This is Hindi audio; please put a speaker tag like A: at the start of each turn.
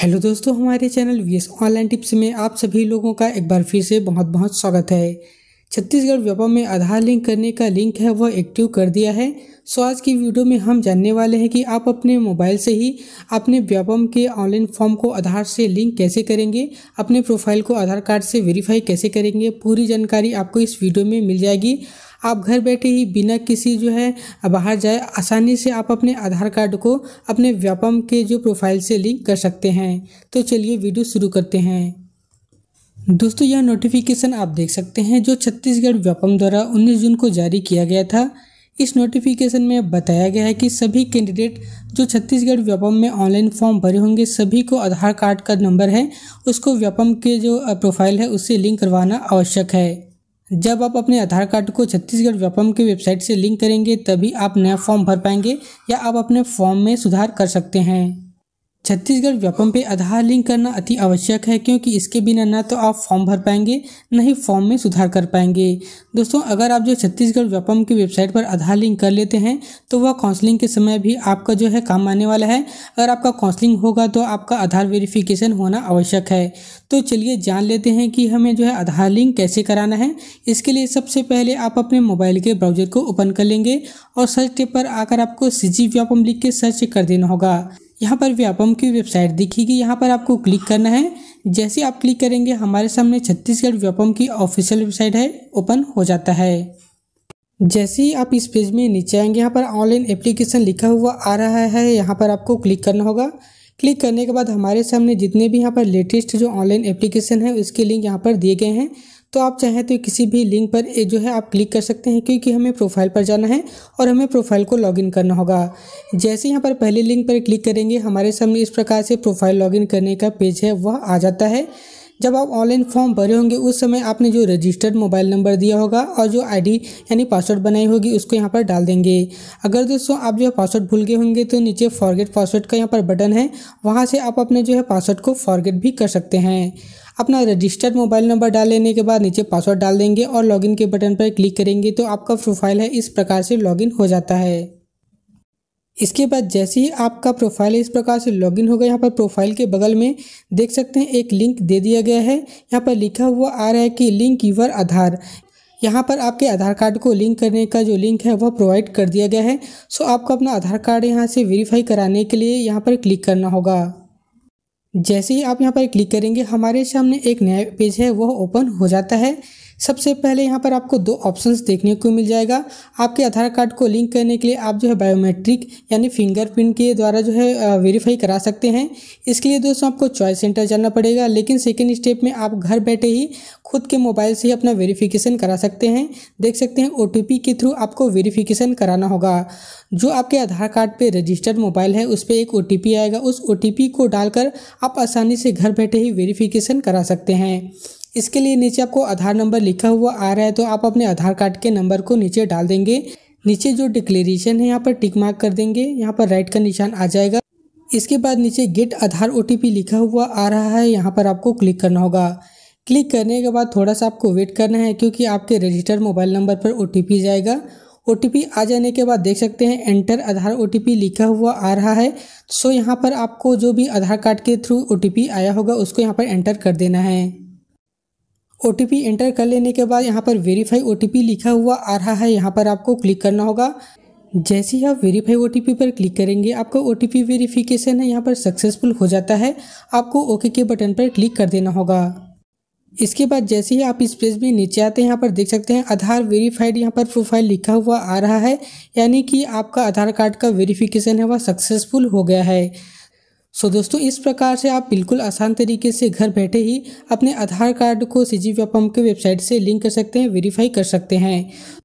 A: हेलो दोस्तों हमारे channel V S online tips में आप सभी लोगों का एक बार फिर से बहुत बहुत स्वागत है छत्तीसगढ़ व्यापम में आधार लिंक करने का लिंक है वह एक्टिव कर दिया है सो आज की वीडियो में हम जानने वाले हैं कि आप अपने मोबाइल से ही अपने व्यापम के ऑनलाइन फॉर्म को आधार से लिंक कैसे करेंगे अपने प्रोफाइल को आधार कार्ड से वेरीफाई कैसे करेंगे पूरी जानकारी आपको इस वीडियो में मिल जाएगी आप घर बैठे ही बिना किसी जो है बाहर जाए आसानी से आप अपने आधार कार्ड को अपने व्यापम के जो प्रोफाइल से लिंक कर सकते हैं तो चलिए वीडियो शुरू करते हैं दोस्तों यह नोटिफिकेशन आप देख सकते हैं जो छत्तीसगढ़ व्यापम द्वारा 19 जून को जारी किया गया था इस नोटिफिकेशन में बताया गया है कि सभी कैंडिडेट जो छत्तीसगढ़ व्यापम में ऑनलाइन फॉर्म भरे होंगे सभी को आधार कार्ड का नंबर है उसको व्यापम के जो प्रोफाइल है उससे लिंक करवाना आवश्यक है जब आप अपने आधार कार्ड को छत्तीसगढ़ व्यापम के वेबसाइट से लिंक करेंगे तभी आप नया फॉर्म भर पाएंगे या आप अपने फॉर्म में सुधार कर सकते हैं छत्तीसगढ़ व्यापम पे आधार लिंक करना अति आवश्यक है क्योंकि इसके बिना ना तो आप फॉर्म भर पाएंगे न ही फॉर्म में सुधार कर पाएंगे दोस्तों अगर आप जो छत्तीसगढ़ व्यापम की वेबसाइट पर आधार लिंक कर लेते हैं तो वह काउंसलिंग के समय भी आपका जो है काम आने वाला है अगर आपका काउंसलिंग होगा तो आपका आधार वेरिफिकेशन होना आवश्यक है तो चलिए जान लेते हैं कि हमें जो है आधार लिंक कैसे कराना है इसके लिए सबसे पहले आप अपने मोबाइल के ब्राउजर को ओपन कर लेंगे और सर्च टेप पर आकर आपको सी जी व्यापम लिख के सर्च कर देना होगा यहाँ पर व्यापम की वेबसाइट दिखेगी यहाँ पर आपको क्लिक करना है जैसे आप क्लिक करेंगे हमारे सामने छत्तीसगढ़ व्यापम की ऑफिशियल वेबसाइट है ओपन हो जाता है जैसे ही आप इस पेज में नीचे आएंगे यहाँ पर ऑनलाइन एप्लीकेशन लिखा हुआ आ रहा है यहाँ पर आपको क्लिक करना होगा क्लिक करने के बाद हमारे सामने जितने भी यहाँ पर लेटेस्ट जो ऑनलाइन एप्लीकेशन है उसके लिंक यहाँ पर दिए गए हैं तो आप चाहें तो किसी भी लिंक पर जो है आप क्लिक कर सकते हैं क्योंकि हमें प्रोफाइल पर जाना है और हमें प्रोफाइल को लॉगिन करना होगा जैसे यहाँ पर पहले लिंक पर क्लिक करेंगे हमारे सामने इस प्रकार से प्रोफाइल लॉगिन करने का पेज है वह आ जाता है जब आप ऑनलाइन फॉर्म भरे होंगे उस समय आपने जो रजिस्टर्ड मोबाइल नंबर दिया होगा और जो आईडी यानी पासवर्ड बनाई होगी उसको यहाँ पर डाल देंगे अगर दोस्तों आप जो है पासवर्ड भूल गए होंगे तो नीचे फॉरगेट पासवर्ड का यहाँ पर बटन है वहाँ से आप अपने जो है पासवर्ड को फॉरगेट भी कर सकते हैं अपना रजिस्टर्ड मोबाइल नंबर डाल लेने के बाद नीचे पासवर्ड डाल देंगे और लॉगिन के बटन पर क्लिक करेंगे तो आपका प्रोफाइल है इस प्रकार से लॉगिन हो जाता है इसके बाद जैसे ही आपका प्रोफाइल इस प्रकार से लॉगिन होगा यहाँ पर प्रोफाइल के बगल में देख सकते हैं एक लिंक दे दिया गया है यहाँ पर लिखा हुआ आ रहा है कि लिंक यूवर आधार यहाँ पर आपके आधार कार्ड को लिंक करने का जो लिंक है वह प्रोवाइड कर दिया गया है सो आपको अपना आधार कार्ड यहाँ से वेरीफाई कराने के लिए यहाँ पर क्लिक करना होगा जैसे ही आप यहाँ पर क्लिक करेंगे हमारे सामने एक नया पेज है वह ओपन हो जाता है सबसे पहले यहाँ पर आपको दो ऑप्शंस देखने को मिल जाएगा आपके आधार कार्ड को लिंक करने के लिए आप जो है बायोमेट्रिक यानी फिंगरप्रिंट के द्वारा जो है वेरीफाई करा सकते हैं इसके लिए दोस्तों आपको चॉइस सेंटर जाना पड़ेगा लेकिन सेकेंड स्टेप में आप घर बैठे ही खुद के मोबाइल से ही अपना वेरीफिकेशन करा सकते हैं देख सकते हैं ओ के थ्रू आपको वेरीफिकेशन कराना होगा जो आपके आधार कार्ड पर रजिस्टर्ड मोबाइल है उस पर एक ओ आएगा उस ओ को डालकर आप आसानी से घर बैठे ही वेरीफिकेशन करा सकते हैं इसके लिए नीचे आपको आधार नंबर लिखा हुआ आ रहा है तो आप अपने आधार कार्ड के नंबर को नीचे डाल देंगे नीचे जो डिक्लेरेशन है यहाँ पर टिक मार्क कर देंगे यहाँ पर राइट का निशान आ जाएगा इसके बाद नीचे गेट आधार ओ लिखा हुआ आ रहा है यहाँ पर आपको क्लिक करना होगा क्लिक करने के बाद थोड़ा सा आपको वेट करना है क्योंकि आपके रजिस्टर मोबाइल नंबर पर ओ जाएगा ओ आ जाने के बाद देख सकते हैं एंटर आधार ओ लिखा हुआ आ रहा है सो तो यहाँ पर आपको जो भी आधार कार्ड के थ्रू ओ आया होगा उसको यहाँ पर एंटर कर देना है ओ एंटर कर लेने के बाद यहाँ पर वेरीफाई ओ लिखा हुआ आ रहा है यहाँ पर आपको क्लिक करना होगा जैसे ही आप वेरीफाई ओ पर क्लिक करेंगे आपका ओ टी वेरीफिकेशन है यहाँ पर सक्सेसफुल हो जाता है आपको ओके के बटन पर क्लिक कर देना होगा इसके बाद जैसे ही आप इस पेज में नीचे आते हैं यहाँ पर देख सकते हैं आधार वेरीफाइड यहाँ पर प्रोफाइल लिखा हुआ आ रहा है यानी कि आपका आधार कार्ड का वेरीफिकेशन है वह सक्सेसफुल हो गया है सो so, दोस्तों इस प्रकार से आप बिल्कुल आसान तरीके से घर बैठे ही अपने आधार कार्ड को सी जी के वेबसाइट से लिंक कर सकते हैं वेरीफाई कर सकते हैं